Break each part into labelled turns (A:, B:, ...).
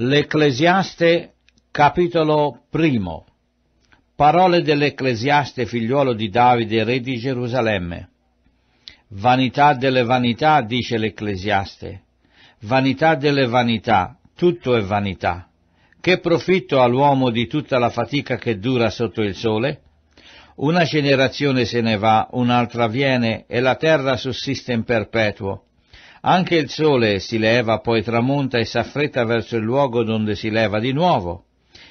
A: L'Ecclesiaste, capitolo primo. Parole dell'Ecclesiaste, figliuolo di Davide, re di Gerusalemme. Vanità delle vanità, dice l'Ecclesiaste. Vanità delle vanità, tutto è vanità. Che profitto ha l'uomo di tutta la fatica che dura sotto il sole? Una generazione se ne va, un'altra viene, e la terra sussiste in perpetuo. Anche il sole si leva, poi tramonta e s'affretta verso il luogo donde si leva di nuovo.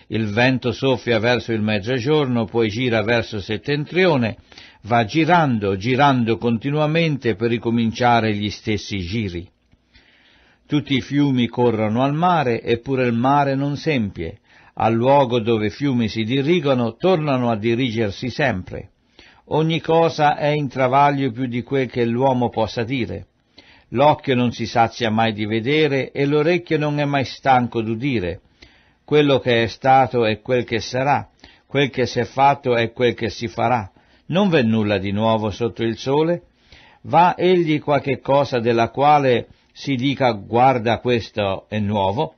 A: Il vento soffia verso il mezzogiorno, poi gira verso settentrione, va girando, girando continuamente per ricominciare gli stessi giri. Tutti i fiumi corrono al mare, eppure il mare non sempie. Al luogo dove i fiumi si dirigono, tornano a dirigersi sempre. Ogni cosa è in travaglio più di quel che l'uomo possa dire l'occhio non si sazia mai di vedere e l'orecchio non è mai stanco d'udire. Quello che è stato è quel che sarà, quel che si è fatto è quel che si farà. Non v'è nulla di nuovo sotto il sole? Va egli qualche cosa della quale si dica guarda questo è nuovo?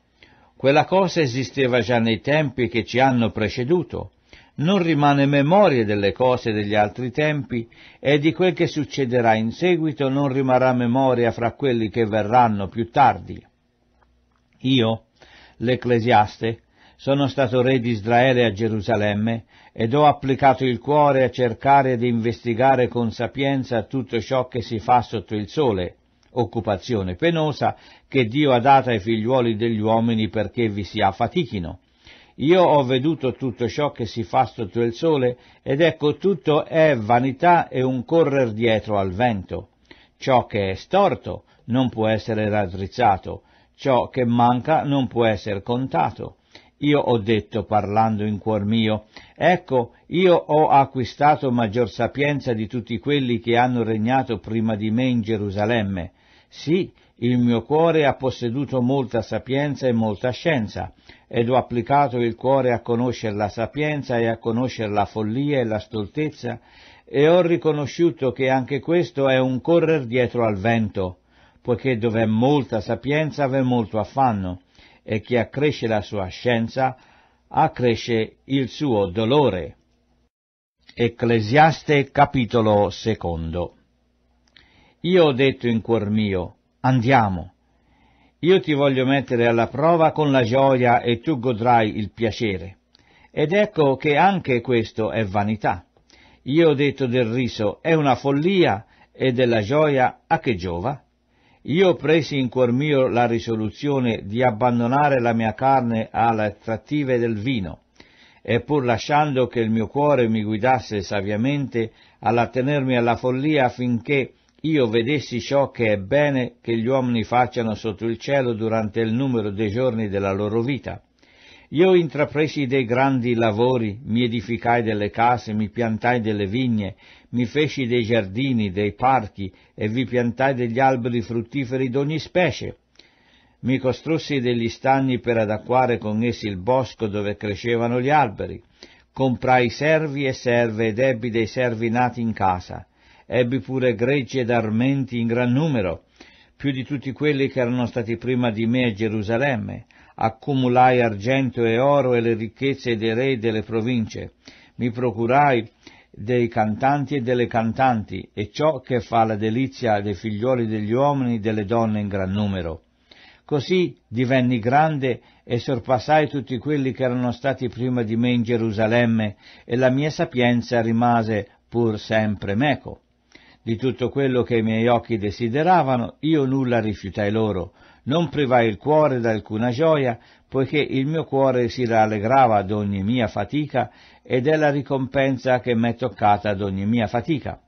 A: Quella cosa esisteva già nei tempi che ci hanno preceduto non rimane memoria delle cose degli altri tempi e di quel che succederà in seguito non rimarrà memoria fra quelli che verranno più tardi. Io, l'Ecclesiaste, sono stato re di Israele a Gerusalemme ed ho applicato il cuore a cercare ed investigare con sapienza tutto ciò che si fa sotto il sole, occupazione penosa che Dio ha data ai figliuoli degli uomini perché vi si affatichino io ho veduto tutto ciò che si fa sotto il sole, ed ecco tutto è vanità e un correr dietro al vento. Ciò che è storto non può essere raddrizzato, ciò che manca non può essere contato. Io ho detto, parlando in cuor mio, ecco, io ho acquistato maggior sapienza di tutti quelli che hanno regnato prima di me in Gerusalemme. Sì, il mio cuore ha posseduto molta sapienza e molta scienza, ed ho applicato il cuore a conoscere la sapienza e a conoscere la follia e la stoltezza, e ho riconosciuto che anche questo è un correr dietro al vento, poiché dov'è molta sapienza v'è molto affanno, e chi accresce la sua scienza accresce il suo dolore. Ecclesiaste capitolo secondo. Io ho detto in cuor mio, Andiamo. Io ti voglio mettere alla prova con la gioia e tu godrai il piacere. Ed ecco che anche questo è vanità. Io ho detto del riso è una follia e della gioia a che giova? Io presi in cuor mio la risoluzione di abbandonare la mia carne alle attrattive del vino, e pur lasciando che il mio cuore mi guidasse saviamente all'attenermi alla follia affinché io vedessi ciò che è bene che gli uomini facciano sotto il cielo durante il numero dei giorni della loro vita. Io intrapresi dei grandi lavori, mi edificai delle case, mi piantai delle vigne, mi feci dei giardini, dei parchi e vi piantai degli alberi fruttiferi d'ogni specie. Mi costrussi degli stagni per adacquare con essi il bosco dove crescevano gli alberi. Comprai servi e serve ed ebbi dei servi nati in casa ebbi pure greci ed armenti in gran numero, più di tutti quelli che erano stati prima di me a Gerusalemme, accumulai argento e oro e le ricchezze dei re delle province, mi procurai dei cantanti e delle cantanti, e ciò che fa la delizia dei figlioli degli uomini e delle donne in gran numero. Così divenni grande e sorpassai tutti quelli che erano stati prima di me in Gerusalemme, e la mia sapienza rimase pur sempre meco. Di tutto quello che i miei occhi desideravano, io nulla rifiutai loro, non privai il cuore d'alcuna gioia, poiché il mio cuore si rallegrava ad ogni mia fatica ed è la ricompensa che m'è toccata ad ogni mia fatica.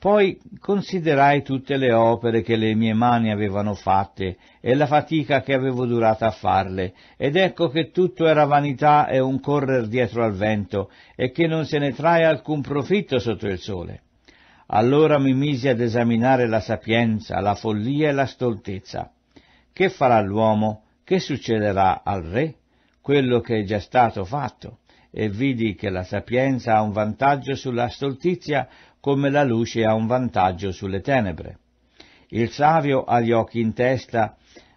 A: Poi considerai tutte le opere che le mie mani avevano fatte e la fatica che avevo durata a farle, ed ecco che tutto era vanità e un correr dietro al vento, e che non se ne trae alcun profitto sotto il sole. Allora mi misi ad esaminare la sapienza, la follia e la stoltezza. Che farà l'uomo? Che succederà al re? Quello che è già stato fatto. E vidi che la sapienza ha un vantaggio sulla stoltizia come la luce ha un vantaggio sulle tenebre. Il savio ha gli occhi in testa,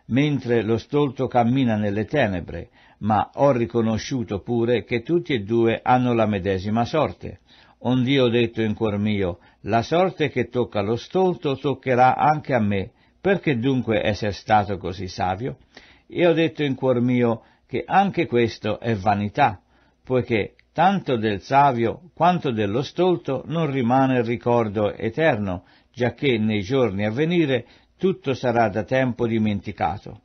A: mentre lo stolto cammina nelle tenebre, ma ho riconosciuto pure che tutti e due hanno la medesima sorte. Ond'io ho detto in cuor mio, la sorte che tocca lo stolto toccherà anche a me, perché dunque essere stato così savio? E ho detto in cuor mio che anche questo è vanità, poiché tanto del savio quanto dello stolto non rimane il ricordo eterno, giacché nei giorni a venire tutto sarà da tempo dimenticato.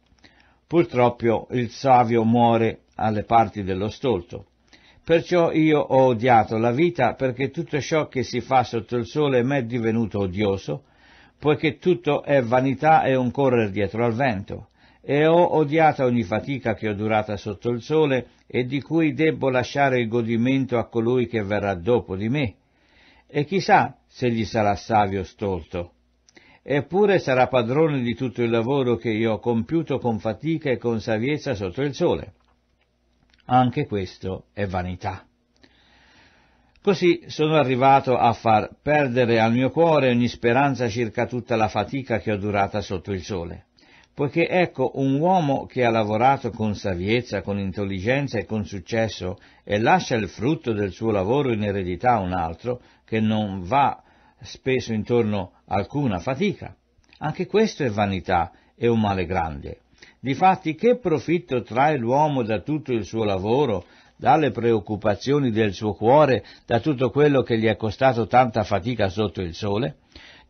A: Purtroppo il savio muore alle parti dello stolto, Perciò io ho odiato la vita perché tutto ciò che si fa sotto il sole m'è divenuto odioso, poiché tutto è vanità e un correre dietro al vento, e ho odiata ogni fatica che ho durata sotto il sole e di cui debbo lasciare il godimento a colui che verrà dopo di me. E chissà se gli sarà savio stolto. Eppure sarà padrone di tutto il lavoro che io ho compiuto con fatica e con saviezza sotto il sole anche questo è vanità. Così sono arrivato a far perdere al mio cuore ogni speranza circa tutta la fatica che ho durata sotto il sole, poiché ecco un uomo che ha lavorato con saviezza, con intelligenza e con successo e lascia il frutto del suo lavoro in eredità a un altro che non va speso intorno alcuna fatica. Anche questo è vanità e un male grande. Difatti che profitto trae l'uomo da tutto il suo lavoro, dalle preoccupazioni del suo cuore, da tutto quello che gli è costato tanta fatica sotto il sole?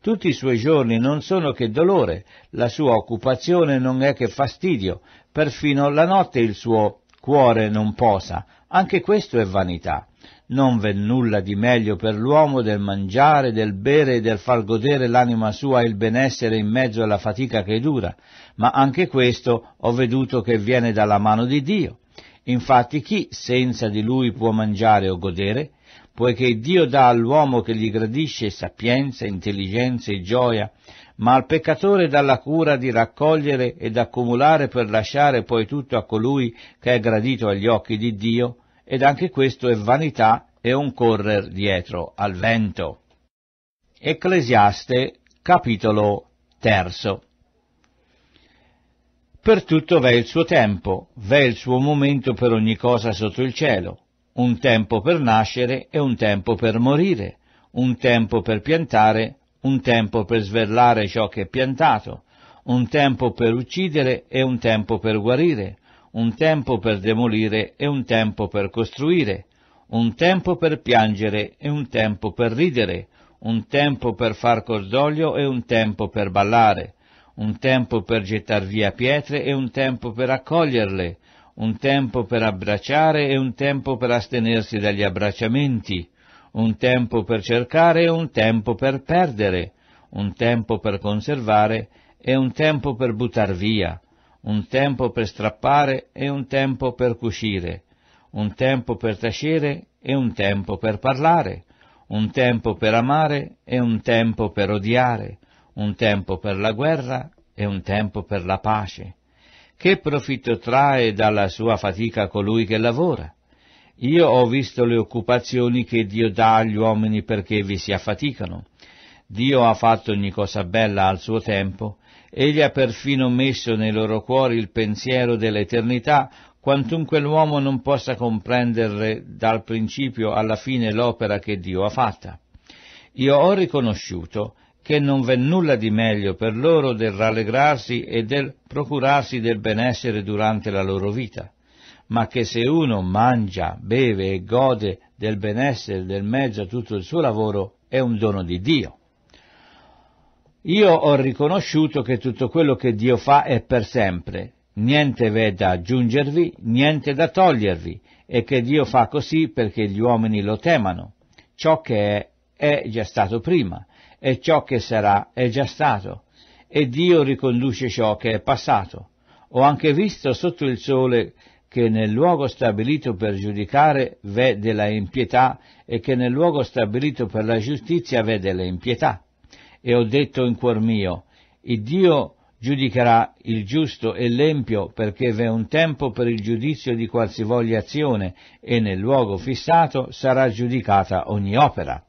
A: Tutti i suoi giorni non sono che dolore, la sua occupazione non è che fastidio, perfino la notte il suo cuore non posa, anche questo è vanità. Non v'è nulla di meglio per l'uomo del mangiare, del bere e del far godere l'anima sua il benessere in mezzo alla fatica che dura ma anche questo ho veduto che viene dalla mano di Dio. Infatti chi senza di lui può mangiare o godere? Poiché Dio dà all'uomo che gli gradisce sapienza, intelligenza e gioia, ma al peccatore dà la cura di raccogliere ed accumulare per lasciare poi tutto a colui che è gradito agli occhi di Dio, ed anche questo è vanità e un correr dietro al vento. Ecclesiaste capitolo terzo per tutto v'è il suo tempo, v'è il suo momento per ogni cosa sotto il cielo, un tempo per nascere e un tempo per morire, un tempo per piantare, un tempo per sverlare ciò che è piantato, un tempo per uccidere e un tempo per guarire, un tempo per demolire e un tempo per costruire, un tempo per piangere e un tempo per ridere, un tempo per far cordoglio e un tempo per ballare, un tempo per gettar via pietre e un tempo per accoglierle, un tempo per abbracciare e un tempo per astenersi dagli abbracciamenti, un tempo per cercare e un tempo per perdere, un tempo per conservare e un tempo per buttar via, un tempo per strappare e un tempo per cucire, un tempo per tacere e un tempo per parlare, un tempo per amare e un tempo per odiare, un tempo per la guerra e un tempo per la pace. Che profitto trae dalla sua fatica colui che lavora? Io ho visto le occupazioni che Dio dà agli uomini perché vi si affaticano. Dio ha fatto ogni cosa bella al suo tempo, egli ha perfino messo nei loro cuori il pensiero dell'eternità, quantunque l'uomo non possa comprendere dal principio alla fine l'opera che Dio ha fatta. Io ho riconosciuto che non v'è nulla di meglio per loro del rallegrarsi e del procurarsi del benessere durante la loro vita, ma che se uno mangia, beve e gode del benessere del mezzo a tutto il suo lavoro, è un dono di Dio. Io ho riconosciuto che tutto quello che Dio fa è per sempre, niente v'è da aggiungervi, niente da togliervi, e che Dio fa così perché gli uomini lo temano. Ciò che è è già stato prima, e ciò che sarà è già stato, e Dio riconduce ciò che è passato. Ho anche visto sotto il sole che nel luogo stabilito per giudicare v'è della impietà e che nel luogo stabilito per la giustizia v'è della impietà. E ho detto in cuor mio, il Dio giudicherà il giusto e l'empio perché v'è un tempo per il giudizio di qualsivoglia azione e nel luogo fissato sarà giudicata ogni opera.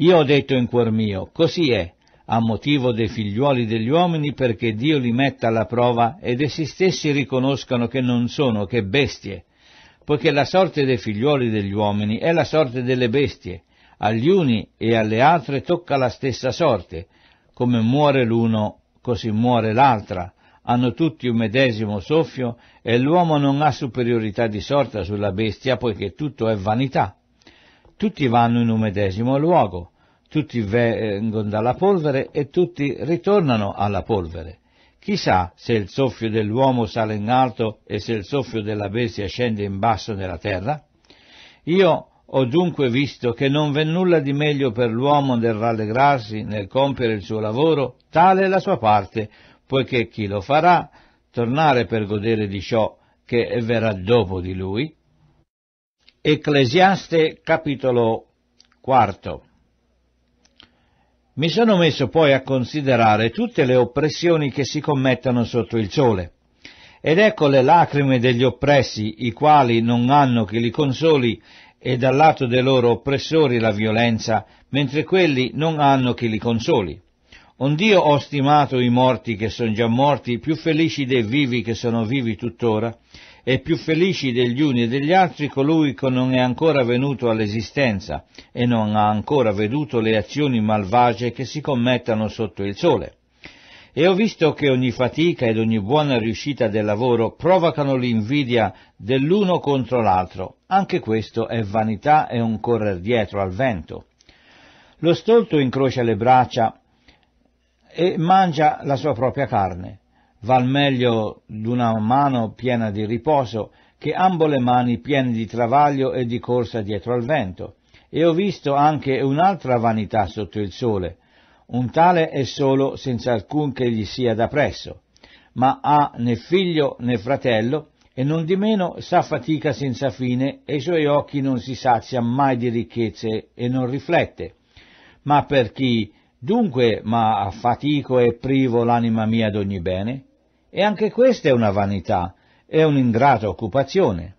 A: Io ho detto in cuor mio, così è, a motivo dei figliuoli degli uomini perché Dio li metta alla prova ed essi stessi riconoscano che non sono che bestie, poiché la sorte dei figliuoli degli uomini è la sorte delle bestie, agli uni e alle altre tocca la stessa sorte, come muore l'uno, così muore l'altra, hanno tutti un medesimo soffio e l'uomo non ha superiorità di sorta sulla bestia poiché tutto è vanità tutti vanno in un medesimo luogo, tutti vengono dalla polvere e tutti ritornano alla polvere. Chissà se il soffio dell'uomo sale in alto e se il soffio della bestia scende in basso nella terra? Io ho dunque visto che non v'è nulla di meglio per l'uomo nel rallegrarsi, nel compiere il suo lavoro, tale è la sua parte, poiché chi lo farà tornare per godere di ciò che verrà dopo di lui, Ecclesiaste capitolo 4. Mi sono messo poi a considerare tutte le oppressioni che si commettono sotto il sole. Ed ecco le lacrime degli oppressi, i quali non hanno che li consoli, e dal lato dei loro oppressori la violenza, mentre quelli non hanno che li consoli. Ond'io ho stimato i morti che sono già morti più felici dei vivi che sono vivi tuttora, e più felice degli uni e degli altri colui che non è ancora venuto all'esistenza e non ha ancora veduto le azioni malvagie che si commettano sotto il sole. E ho visto che ogni fatica ed ogni buona riuscita del lavoro provocano l'invidia dell'uno contro l'altro. Anche questo è vanità e un correre dietro al vento. Lo stolto incrocia le braccia e mangia la sua propria carne. Val meglio d'una mano piena di riposo che ambo le mani piene di travaglio e di corsa dietro al vento. E ho visto anche un'altra vanità sotto il sole. Un tale è solo senza alcun che gli sia da presso, ma ha né figlio né fratello, e non di meno sa fatica senza fine, e i suoi occhi non si sazia mai di ricchezze e non riflette. Ma per chi dunque ma affatico e privo l'anima mia d'ogni bene? E anche questa è una vanità, è un'ingrata occupazione.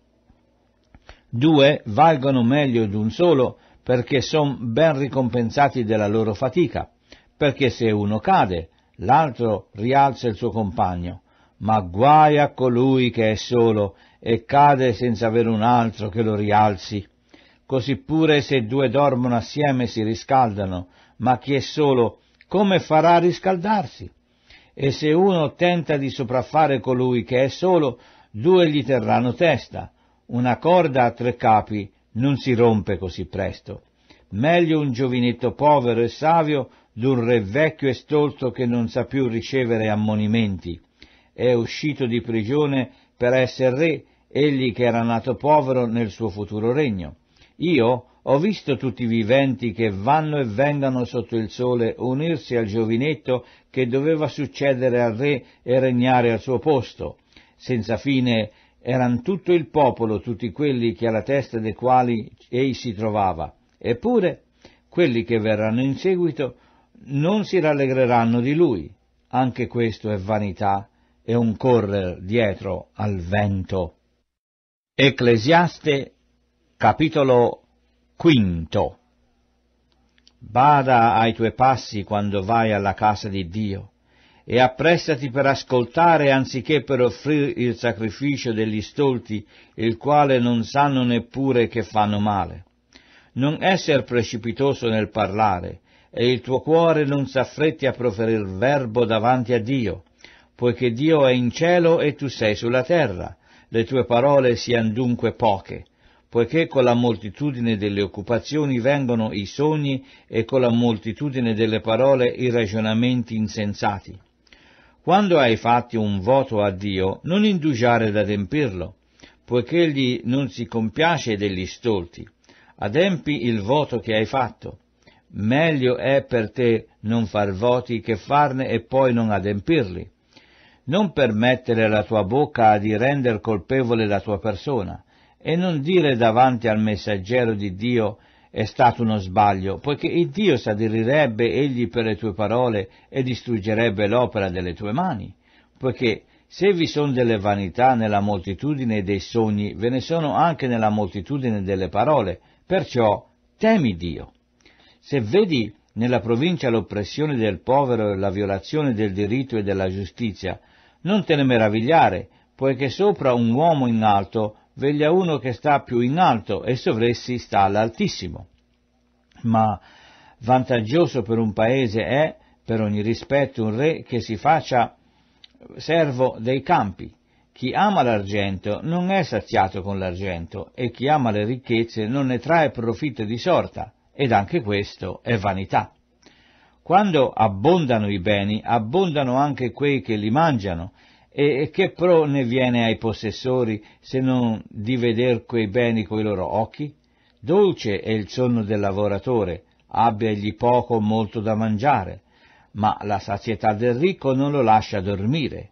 A: Due valgono meglio d'un solo perché sono ben ricompensati della loro fatica, perché se uno cade, l'altro rialza il suo compagno, ma guai a colui che è solo e cade senza avere un altro che lo rialzi. Così pure se due dormono assieme si riscaldano, ma chi è solo come farà a riscaldarsi? e se uno tenta di sopraffare colui che è solo, due gli terranno testa. Una corda a tre capi non si rompe così presto. Meglio un giovinetto povero e savio d'un re vecchio e stolto che non sa più ricevere ammonimenti. È uscito di prigione per essere re, egli che era nato povero nel suo futuro regno. Io ho visto tutti i viventi che vanno e vengano sotto il sole unirsi al giovinetto che doveva succedere al re e regnare al suo posto. Senza fine erano tutto il popolo, tutti quelli che alla testa dei quali ei si trovava. Eppure quelli che verranno in seguito non si rallegreranno di lui. Anche questo è vanità e un correre dietro al vento. Ecclesiaste capitolo Quinto. Bada ai tuoi passi quando vai alla casa di Dio e apprestati per ascoltare anziché per offrire il sacrificio degli stolti, il quale non sanno neppure che fanno male. Non esser precipitoso nel parlare, e il tuo cuore non s'affretti a proferir verbo davanti a Dio, poiché Dio è in cielo e tu sei sulla terra. Le tue parole siano dunque poche, poiché con la moltitudine delle occupazioni vengono i sogni e con la moltitudine delle parole i ragionamenti insensati. Quando hai fatto un voto a Dio, non indugiare ad adempirlo, poiché egli non si compiace degli stolti. Adempi il voto che hai fatto. Meglio è per te non far voti che farne e poi non adempirli non permettere alla tua bocca di render colpevole la tua persona, e non dire davanti al messaggero di Dio è stato uno sbaglio, poiché il Dio s'aderirebbe egli per le tue parole e distruggerebbe l'opera delle tue mani, poiché se vi sono delle vanità nella moltitudine dei sogni, ve ne sono anche nella moltitudine delle parole, perciò temi Dio. Se vedi nella provincia l'oppressione del povero e la violazione del diritto e della giustizia, non te ne meravigliare, poiché sopra un uomo in alto veglia uno che sta più in alto e sovressi sta all'altissimo. Ma vantaggioso per un paese è, per ogni rispetto, un re che si faccia servo dei campi. Chi ama l'argento non è saziato con l'argento e chi ama le ricchezze non ne trae profitto di sorta, ed anche questo è vanità. Quando abbondano i beni, abbondano anche quei che li mangiano, e che pro ne viene ai possessori se non di veder quei beni coi loro occhi? Dolce è il sonno del lavoratore, abbia egli poco o molto da mangiare, ma la sazietà del ricco non lo lascia dormire.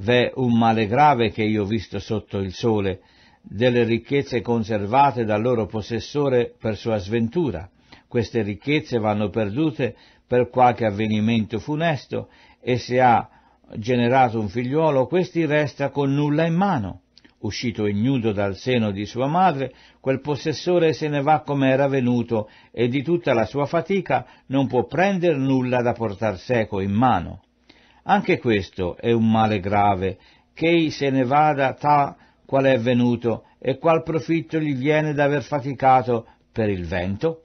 A: V'è un male grave che io ho visto sotto il sole, delle ricchezze conservate dal loro possessore per sua sventura. Queste ricchezze vanno perdute per qualche avvenimento funesto e se ha generato un figliuolo, questi resta con nulla in mano. Uscito ignudo dal seno di sua madre, quel possessore se ne va come era venuto e di tutta la sua fatica non può prendere nulla da portar seco in mano. Anche questo è un male grave, ch'ei se ne vada ta qual è venuto e qual profitto gli viene d'aver faticato per il vento?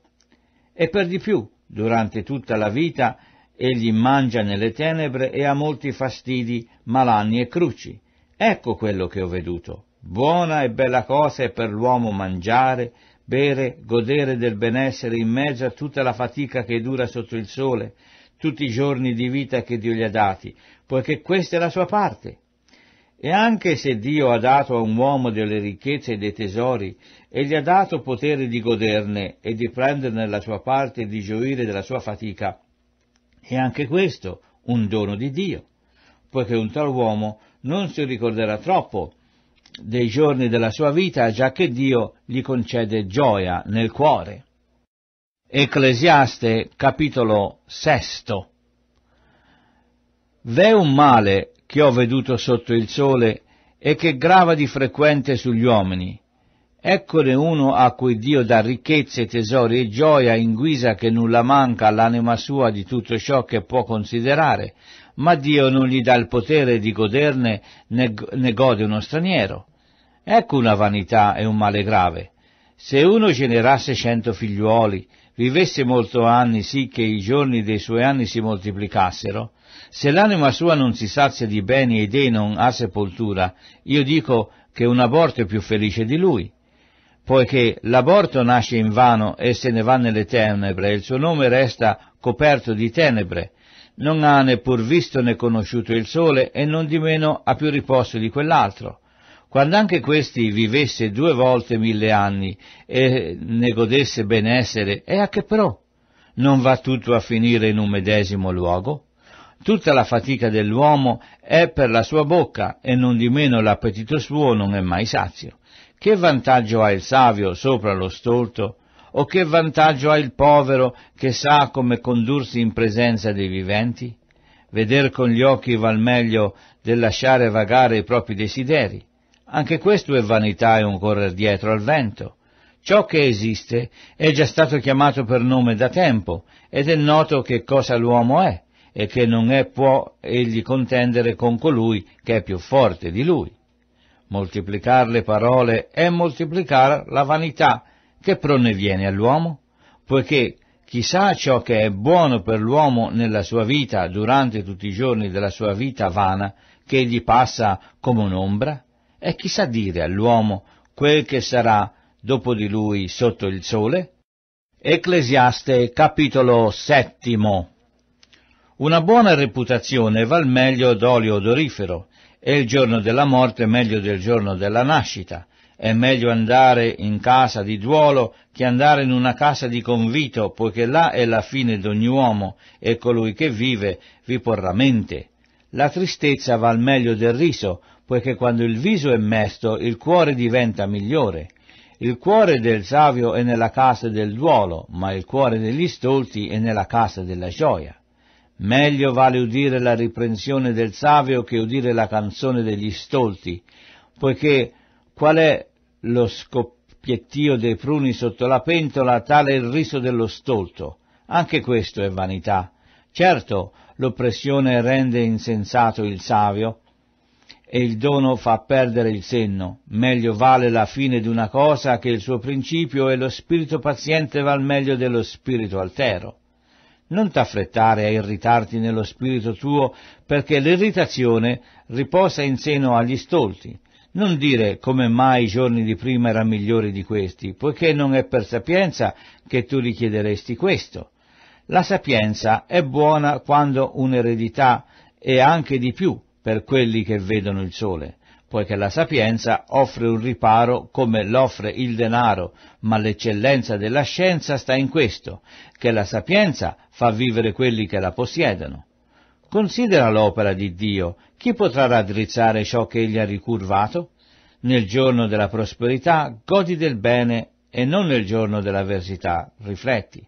A: E per di più, durante tutta la vita, egli mangia nelle tenebre e ha molti fastidi, malanni e cruci. Ecco quello che ho veduto. Buona e bella cosa è per l'uomo mangiare, bere, godere del benessere in mezzo a tutta la fatica che dura sotto il sole, tutti i giorni di vita che Dio gli ha dati, poiché questa è la sua parte. E anche se Dio ha dato a un uomo delle ricchezze e dei tesori, e gli ha dato potere di goderne e di prenderne la sua parte e di gioire della sua fatica, e anche questo un dono di Dio, poiché un tal uomo non si ricorderà troppo dei giorni della sua vita, già che Dio gli concede gioia nel cuore. Ecclesiaste capitolo sesto V'è un male che ho veduto sotto il sole e che grava di frequente sugli uomini, Eccone uno a cui Dio dà ricchezze, tesori e gioia in guisa che nulla manca all'anima sua di tutto ciò che può considerare, ma Dio non gli dà il potere di goderne né, gode uno straniero. Ecco una vanità e un male grave. Se uno generasse cento figliuoli, vivesse molto anni sì che i giorni dei suoi anni si moltiplicassero, se l'anima sua non si sazia di beni e dei non ha sepoltura, io dico che un aborto è più felice di lui poiché l'aborto nasce in vano e se ne va nelle tenebre, il suo nome resta coperto di tenebre. Non ha neppur visto né conosciuto il sole, e non di meno ha più riposto di quell'altro. Quando anche questi vivesse due volte mille anni e ne godesse benessere, e a che però? Non va tutto a finire in un medesimo luogo? Tutta la fatica dell'uomo è per la sua bocca, e non di meno l'appetito suo non è mai sazio. Che vantaggio ha il savio sopra lo stolto? O che vantaggio ha il povero che sa come condursi in presenza dei viventi? Veder con gli occhi val meglio del lasciare vagare i propri desideri. Anche questo è vanità e un correr dietro al vento. Ciò che esiste è già stato chiamato per nome da tempo ed è noto che cosa l'uomo è e che non è può egli contendere con colui che è più forte di lui moltiplicare le parole è moltiplicare la vanità che proneviene all'uomo, poiché chi sa ciò che è buono per l'uomo nella sua vita durante tutti i giorni della sua vita vana, che gli passa come un'ombra, e chi sa dire all'uomo quel che sarà dopo di lui sotto il sole? Ecclesiaste capitolo settimo. Una buona reputazione val meglio d'olio odorifero, e il giorno della morte è meglio del giorno della nascita. È meglio andare in casa di duolo che andare in una casa di convito, poiché là è la fine d'ogni uomo e colui che vive vi porrà mente. La tristezza va al meglio del riso, poiché quando il viso è mesto il cuore diventa migliore. Il cuore del savio è nella casa del duolo, ma il cuore degli stolti è nella casa della gioia. Meglio vale udire la riprensione del savio che udire la canzone degli stolti, poiché qual è lo scoppiettio dei pruni sotto la pentola, tale è il riso dello stolto. Anche questo è vanità. Certo, l'oppressione rende insensato il savio e il dono fa perdere il senno. Meglio vale la fine di una cosa che il suo principio e lo spirito paziente val meglio dello spirito altero non t'affrettare a irritarti nello spirito tuo, perché l'irritazione riposa in seno agli stolti. Non dire come mai i giorni di prima erano migliori di questi, poiché non è per sapienza che tu richiederesti questo. La sapienza è buona quando un'eredità è anche di più per quelli che vedono il sole poiché la sapienza offre un riparo come l'offre il denaro, ma l'eccellenza della scienza sta in questo, che la sapienza fa vivere quelli che la possiedono. Considera l'opera di Dio, chi potrà raddrizzare ciò che egli ha ricurvato? Nel giorno della prosperità godi del bene e non nel giorno dell'avversità rifletti.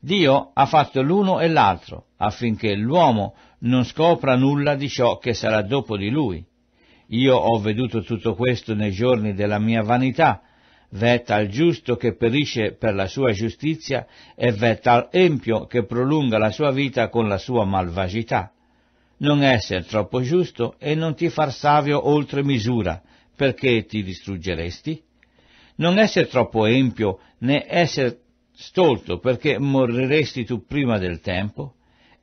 A: Dio ha fatto l'uno e l'altro affinché l'uomo non scopra nulla di ciò che sarà dopo di lui io ho veduto tutto questo nei giorni della mia vanità. V'è tal giusto che perisce per la sua giustizia e v'è tal empio che prolunga la sua vita con la sua malvagità. Non essere troppo giusto e non ti far savio oltre misura, perché ti distruggeresti. Non essere troppo empio né essere stolto, perché moriresti tu prima del tempo.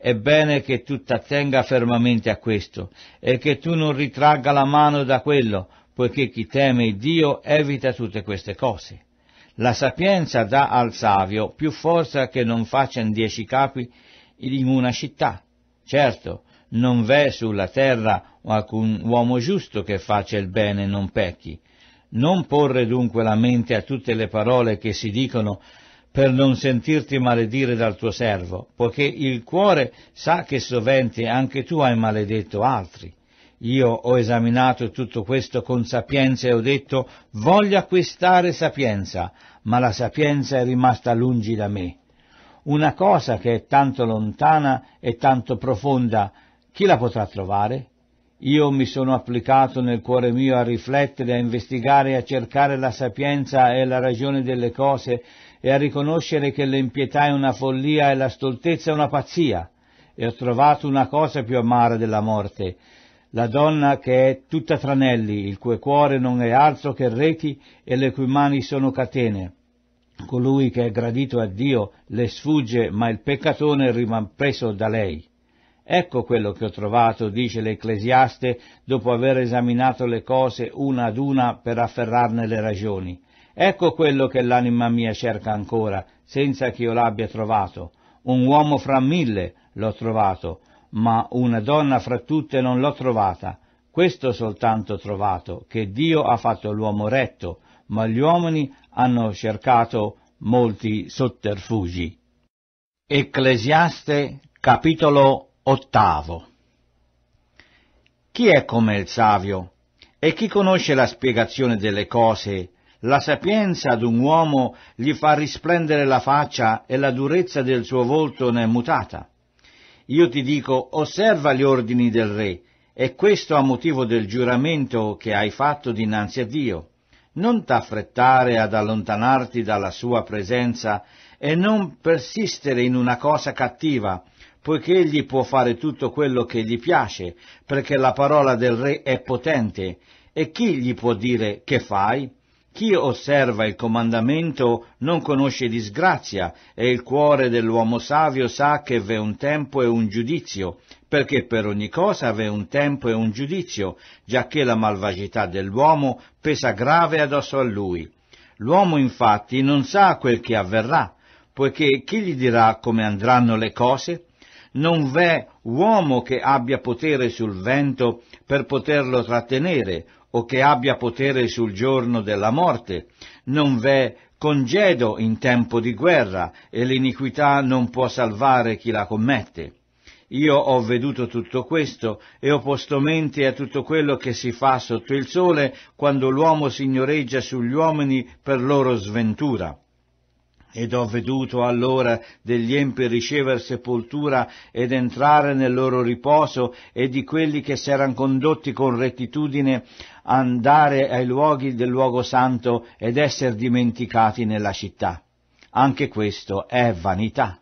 A: È bene che tu t'attenga fermamente a questo e che tu non ritragga la mano da quello, poiché chi teme Dio evita tutte queste cose. La sapienza dà al savio più forza che non faccian dieci capi in una città. Certo, non v'è sulla terra alcun uomo giusto che faccia il bene e non pecchi. Non porre dunque la mente a tutte le parole che si dicono per non sentirti maledire dal tuo servo, poiché il cuore sa che sovente anche tu hai maledetto altri. Io ho esaminato tutto questo con sapienza e ho detto voglio acquistare sapienza, ma la sapienza è rimasta lungi da me. Una cosa che è tanto lontana e tanto profonda, chi la potrà trovare? Io mi sono applicato nel cuore mio a riflettere, a investigare, a cercare la sapienza e la ragione delle cose, e a riconoscere che l'empietà è una follia e la stoltezza è una pazzia, e ho trovato una cosa più amara della morte, la donna che è tutta tranelli, il cui cuore non è altro che reti e le cui mani sono catene. Colui che è gradito a Dio le sfugge, ma il peccatone rimane preso da lei. Ecco quello che ho trovato, dice l'Ecclesiaste, dopo aver esaminato le cose una ad una per afferrarne le ragioni. Ecco quello che l'anima mia cerca ancora, senza che io l'abbia trovato. Un uomo fra mille l'ho trovato, ma una donna fra tutte non l'ho trovata. Questo soltanto ho trovato, che Dio ha fatto l'uomo retto, ma gli uomini hanno cercato molti sotterfugi. Ecclesiaste capitolo ottavo Chi è come il savio? E chi conosce la spiegazione delle cose la sapienza d'un uomo gli fa risplendere la faccia e la durezza del suo volto ne è mutata. Io ti dico, osserva gli ordini del re, e questo a motivo del giuramento che hai fatto dinanzi a Dio. Non t'affrettare ad allontanarti dalla sua presenza e non persistere in una cosa cattiva, poiché egli può fare tutto quello che gli piace, perché la parola del re è potente, e chi gli può dire che fai? Chi osserva il comandamento non conosce disgrazia e il cuore dell'uomo savio sa che v'è un tempo e un giudizio, perché per ogni cosa v'è un tempo e un giudizio, giacché la malvagità dell'uomo pesa grave addosso a lui. L'uomo infatti non sa quel che avverrà, poiché chi gli dirà come andranno le cose? Non v'è uomo che abbia potere sul vento per poterlo trattenere, o che abbia potere sul giorno della morte, non v'è congedo in tempo di guerra e l'iniquità non può salvare chi la commette. Io ho veduto tutto questo e ho posto mente a tutto quello che si fa sotto il sole quando l'uomo signoreggia sugli uomini per loro sventura. Ed ho veduto allora degli empi ricever sepoltura ed entrare nel loro riposo e di quelli che s'eran condotti con rettitudine andare ai luoghi del luogo santo ed esser dimenticati nella città. Anche questo è vanità.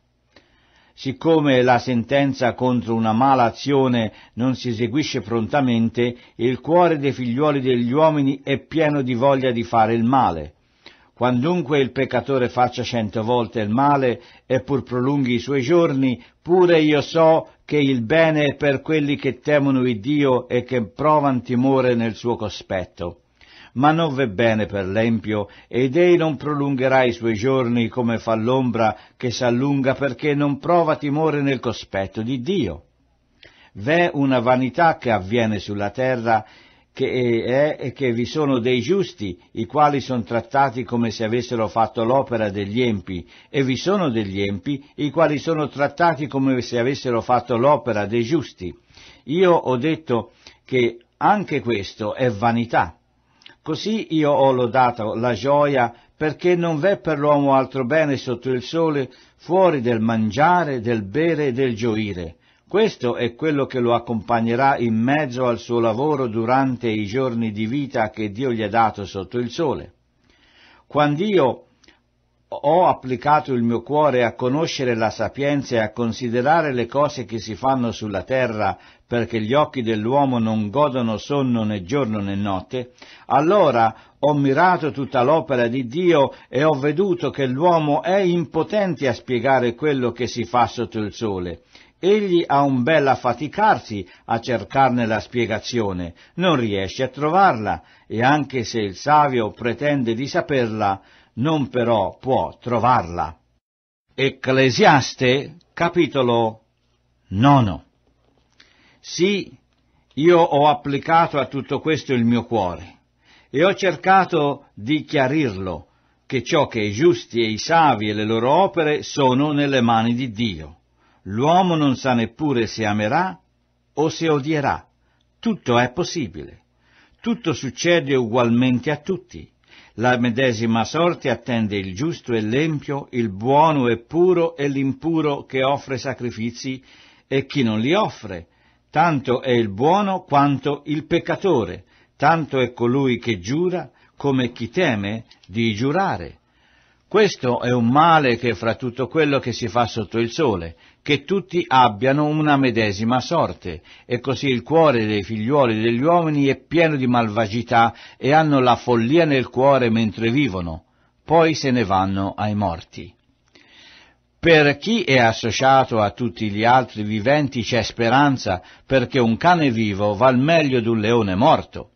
A: Siccome la sentenza contro una mala azione non si eseguisce prontamente, il cuore dei figliuoli degli uomini è pieno di voglia di fare il male Quandunque il peccatore faccia cento volte il male e pur prolunghi i suoi giorni, pure io so che il bene è per quelli che temono il Dio e che provan timore nel suo cospetto. Ma non v'è bene per l'empio, ed ei non prolungherà i suoi giorni come fa l'ombra che s'allunga perché non prova timore nel cospetto di Dio. V'è una vanità che avviene sulla terra che eh, è e che vi sono dei giusti, i quali sono trattati come se avessero fatto l'opera degli empi, e vi sono degli empi, i quali sono trattati come se avessero fatto l'opera dei giusti. Io ho detto che anche questo è vanità. Così io ho lodato la gioia perché non v'è per l'uomo altro bene sotto il sole fuori del mangiare, del bere e del gioire, questo è quello che lo accompagnerà in mezzo al suo lavoro durante i giorni di vita che Dio gli ha dato sotto il sole. Quando io ho applicato il mio cuore a conoscere la sapienza e a considerare le cose che si fanno sulla terra perché gli occhi dell'uomo non godono sonno né giorno né notte, allora ho mirato tutta l'opera di Dio e ho veduto che l'uomo è impotente a spiegare quello che si fa sotto il sole Egli ha un bel affaticarsi a cercarne la spiegazione, non riesce a trovarla, e anche se il savio pretende di saperla, non però può trovarla. Ecclesiaste, capitolo 9. Sì, io ho applicato a tutto questo il mio cuore, e ho cercato di chiarirlo, che ciò che i giusti e i savi e le loro opere sono nelle mani di Dio. L'uomo non sa neppure se amerà o se odierà. Tutto è possibile. Tutto succede ugualmente a tutti. La medesima sorte attende il giusto e l'empio, il buono e puro e l'impuro che offre sacrifici e chi non li offre. Tanto è il buono quanto il peccatore, tanto è colui che giura come chi teme di giurare. Questo è un male che fra tutto quello che si fa sotto il sole, che tutti abbiano una medesima sorte, e così il cuore dei figliuoli degli uomini è pieno di malvagità e hanno la follia nel cuore mentre vivono, poi se ne vanno ai morti. Per chi è associato a tutti gli altri viventi c'è speranza, perché un cane vivo val meglio d'un leone morto.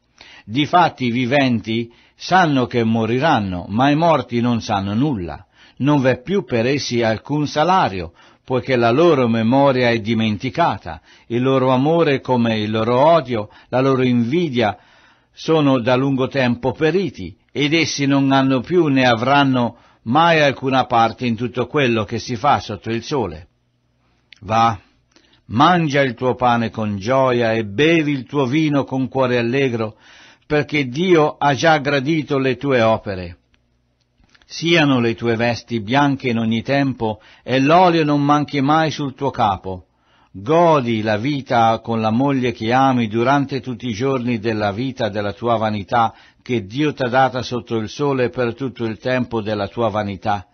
A: Difatti i viventi sanno che moriranno, ma i morti non sanno nulla, non v'è più per essi alcun salario, poiché la loro memoria è dimenticata, il loro amore come il loro odio, la loro invidia sono da lungo tempo periti, ed essi non hanno più né avranno mai alcuna parte in tutto quello che si fa sotto il sole. Va, mangia il tuo pane con gioia e bevi il tuo vino con cuore allegro, perché Dio ha già gradito le tue opere. Siano le tue vesti bianche in ogni tempo e l'olio non manchi mai sul tuo capo. Godi la vita con la moglie che ami durante tutti i giorni della vita della tua vanità che Dio t'ha data sotto il sole per tutto il tempo della tua vanità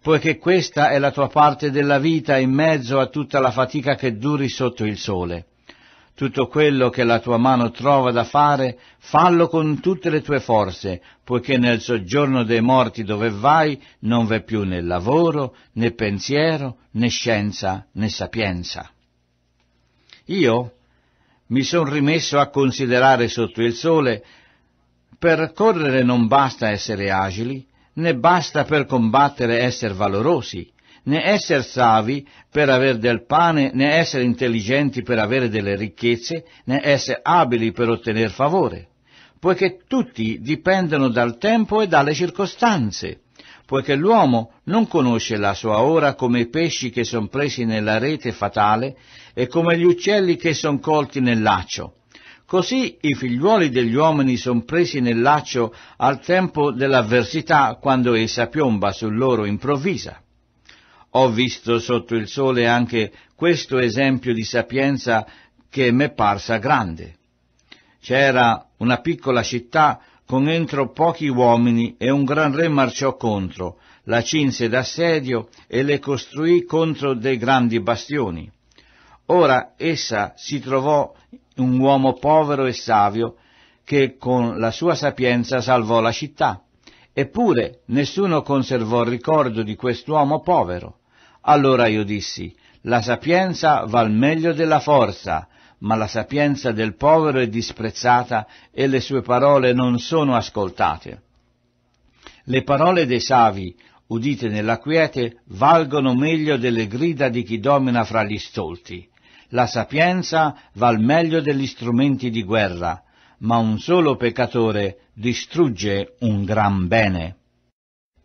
A: poiché questa è la tua parte della vita in mezzo a tutta la fatica che duri sotto il sole tutto quello che la tua mano trova da fare, fallo con tutte le tue forze, poiché nel soggiorno dei morti dove vai non v'è più né lavoro, né pensiero, né scienza, né sapienza. Io mi son rimesso a considerare sotto il sole, per correre non basta essere agili, né basta per combattere essere valorosi, né essere savi per avere del pane, né essere intelligenti per avere delle ricchezze, né essere abili per ottenere favore, poiché tutti dipendono dal tempo e dalle circostanze, poiché l'uomo non conosce la sua ora come i pesci che sono presi nella rete fatale e come gli uccelli che sono colti nel laccio. Così i figliuoli degli uomini sono presi nel laccio al tempo dell'avversità quando essa piomba su loro improvvisa. Ho visto sotto il sole anche questo esempio di sapienza che m'è parsa grande. C'era una piccola città con entro pochi uomini e un gran re marciò contro, la cinse d'assedio e le costruì contro dei grandi bastioni. Ora essa si trovò un uomo povero e savio che con la sua sapienza salvò la città. Eppure nessuno conservò ricordo di quest'uomo povero. Allora io dissi, la sapienza va al meglio della forza, ma la sapienza del povero è disprezzata e le sue parole non sono ascoltate. Le parole dei savi, udite nella quiete, valgono meglio delle grida di chi domina fra gli stolti. La sapienza va al meglio degli strumenti di guerra, ma un solo peccatore distrugge un gran bene.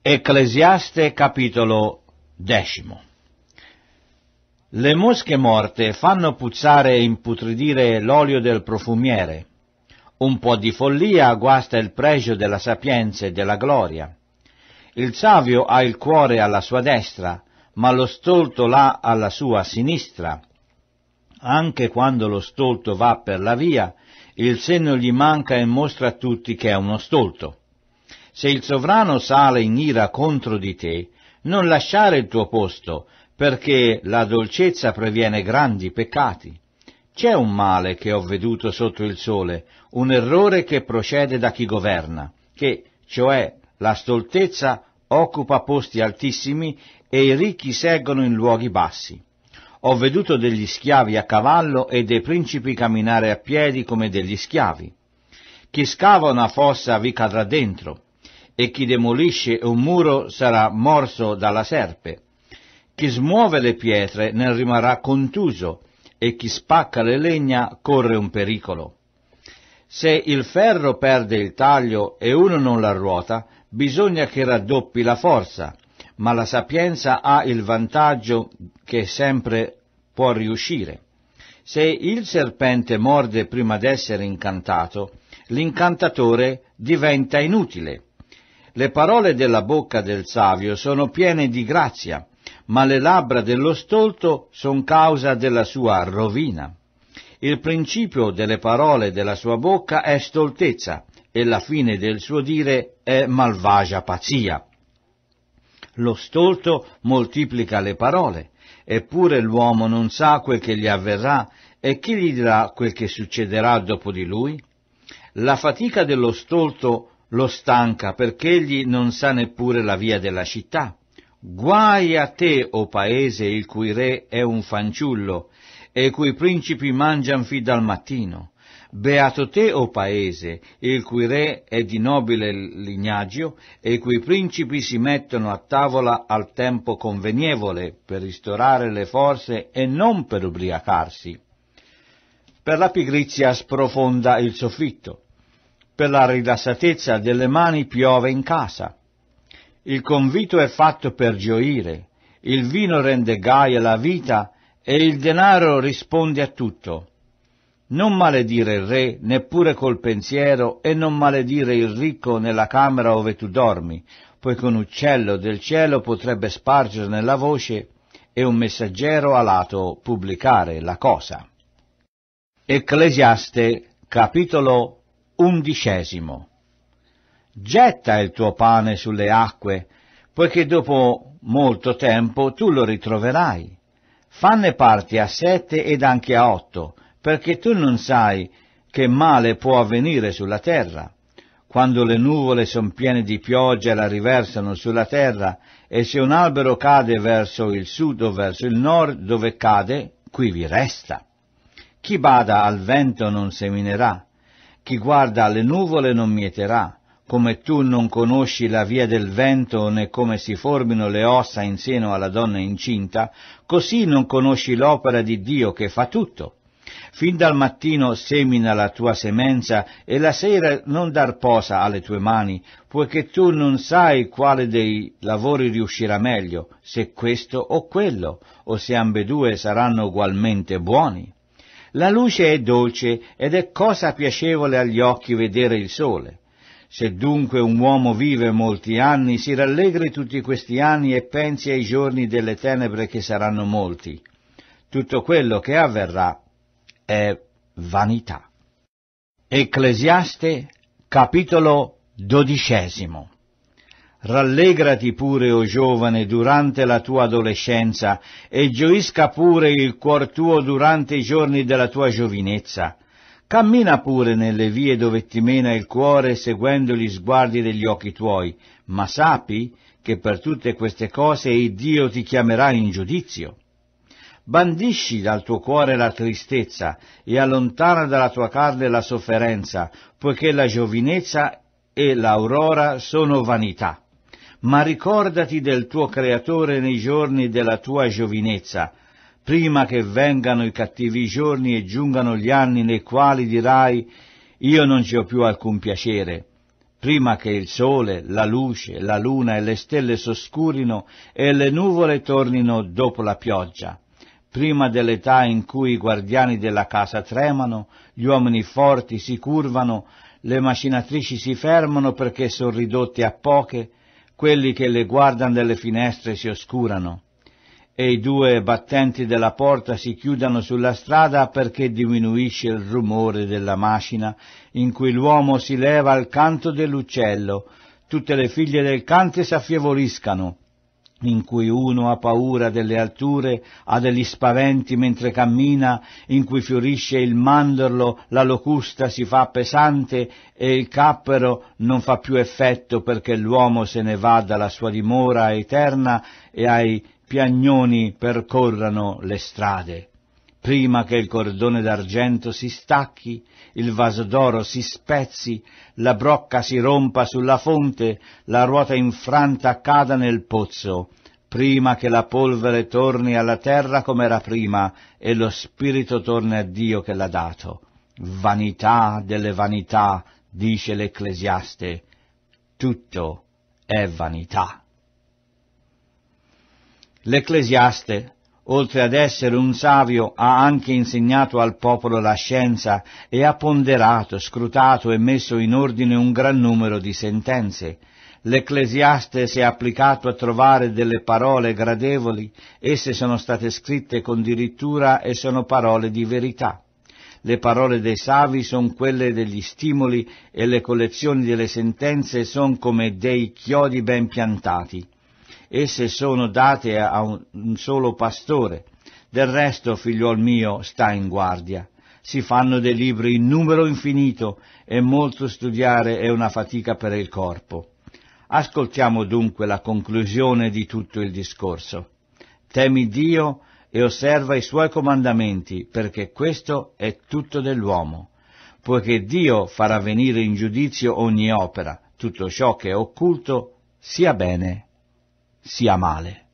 A: Ecclesiaste capitolo decimo le mosche morte fanno puzzare e imputridire l'olio del profumiere. Un po' di follia guasta il pregio della sapienza e della gloria. Il savio ha il cuore alla sua destra, ma lo stolto l'ha alla sua sinistra. Anche quando lo stolto va per la via, il senno gli manca e mostra a tutti che è uno stolto. Se il sovrano sale in ira contro di te, non lasciare il tuo posto, perché la dolcezza previene grandi peccati. C'è un male che ho veduto sotto il sole, un errore che procede da chi governa, che, cioè, la stoltezza occupa posti altissimi e i ricchi seguono in luoghi bassi. Ho veduto degli schiavi a cavallo e dei principi camminare a piedi come degli schiavi. Chi scava una fossa vi cadrà dentro, e chi demolisce un muro sarà morso dalla serpe. Chi smuove le pietre ne rimarrà contuso e chi spacca le legna corre un pericolo. Se il ferro perde il taglio e uno non la ruota, bisogna che raddoppi la forza, ma la sapienza ha il vantaggio che sempre può riuscire. Se il serpente morde prima d'essere incantato, l'incantatore diventa inutile. Le parole della bocca del savio sono piene di grazia, ma le labbra dello stolto son causa della sua rovina. Il principio delle parole della sua bocca è stoltezza e la fine del suo dire è malvagia pazzia. Lo stolto moltiplica le parole, eppure l'uomo non sa quel che gli avverrà e chi gli dirà quel che succederà dopo di lui? La fatica dello stolto lo stanca perché egli non sa neppure la via della città. Guai a te, o paese, il cui re è un fanciullo, e cui principi mangian fin dal mattino. Beato te, o paese, il cui re è di nobile lignaggio, e cui principi si mettono a tavola al tempo convenievole, per ristorare le forze e non per ubriacarsi. Per la pigrizia sprofonda il soffitto, per la rilassatezza delle mani piove in casa, il convito è fatto per gioire, il vino rende gaia la vita e il denaro risponde a tutto. Non maledire il re neppure col pensiero e non maledire il ricco nella camera ove tu dormi, poiché un uccello del cielo potrebbe spargerne la voce e un messaggero alato pubblicare la cosa. Ecclesiaste capitolo undicesimo Getta il tuo pane sulle acque, poiché dopo molto tempo tu lo ritroverai. Fanne parti a sette ed anche a otto, perché tu non sai che male può avvenire sulla terra. Quando le nuvole sono piene di pioggia e la riversano sulla terra, e se un albero cade verso il sud o verso il nord, dove cade, qui vi resta. Chi bada al vento non seminerà, chi guarda alle nuvole non mieterà, come tu non conosci la via del vento né come si formino le ossa in seno alla donna incinta, così non conosci l'opera di Dio che fa tutto. Fin dal mattino semina la tua semenza e la sera non dar posa alle tue mani, poiché tu non sai quale dei lavori riuscirà meglio, se questo o quello, o se ambedue saranno ugualmente buoni. La luce è dolce ed è cosa piacevole agli occhi vedere il sole se dunque un uomo vive molti anni, si rallegri tutti questi anni e pensi ai giorni delle tenebre che saranno molti. Tutto quello che avverrà è vanità. Ecclesiaste, capitolo dodicesimo. Rallegrati pure, o giovane, durante la tua adolescenza, e gioisca pure il cuor tuo durante i giorni della tua giovinezza Cammina pure nelle vie dove ti mena il cuore seguendo gli sguardi degli occhi tuoi, ma sappi che per tutte queste cose il Dio ti chiamerà in giudizio. Bandisci dal tuo cuore la tristezza e allontana dalla tua carne la sofferenza, poiché la giovinezza e l'aurora sono vanità. Ma ricordati del tuo Creatore nei giorni della tua giovinezza, prima che vengano i cattivi giorni e giungano gli anni nei quali dirai io non ci ho più alcun piacere, prima che il sole, la luce, la luna e le stelle s'oscurino e le nuvole tornino dopo la pioggia, prima dell'età in cui i guardiani della casa tremano, gli uomini forti si curvano, le macinatrici si fermano perché sono ridotte a poche, quelli che le guardano dalle finestre si oscurano e i due battenti della porta si chiudano sulla strada perché diminuisce il rumore della macina in cui l'uomo si leva al canto dell'uccello, tutte le figlie del cante s'affievoliscano, in cui uno ha paura delle alture, ha degli spaventi mentre cammina, in cui fiorisce il mandorlo, la locusta si fa pesante e il cappero non fa più effetto perché l'uomo se ne va dalla sua dimora eterna e ai piagnoni percorrano le strade. Prima che il cordone d'argento si stacchi, il vaso d'oro si spezzi, la brocca si rompa sulla fonte, la ruota infranta cada nel pozzo, prima che la polvere torni alla terra come era prima e lo spirito torni a Dio che l'ha dato. Vanità delle vanità, dice l'Ecclesiaste, tutto è vanità. L'ecclesiaste, oltre ad essere un savio, ha anche insegnato al popolo la scienza e ha ponderato, scrutato e messo in ordine un gran numero di sentenze. L'ecclesiaste si è applicato a trovare delle parole gradevoli, esse sono state scritte con dirittura e sono parole di verità. Le parole dei savi sono quelle degli stimoli e le collezioni delle sentenze sono come dei chiodi ben piantati esse sono date a un solo pastore. Del resto, figliuol mio, sta in guardia. Si fanno dei libri in numero infinito e molto studiare è una fatica per il corpo. Ascoltiamo dunque la conclusione di tutto il discorso. Temi Dio e osserva i suoi comandamenti, perché questo è tutto dell'uomo, poiché Dio farà venire in giudizio ogni opera, tutto ciò che è occulto sia bene sia male.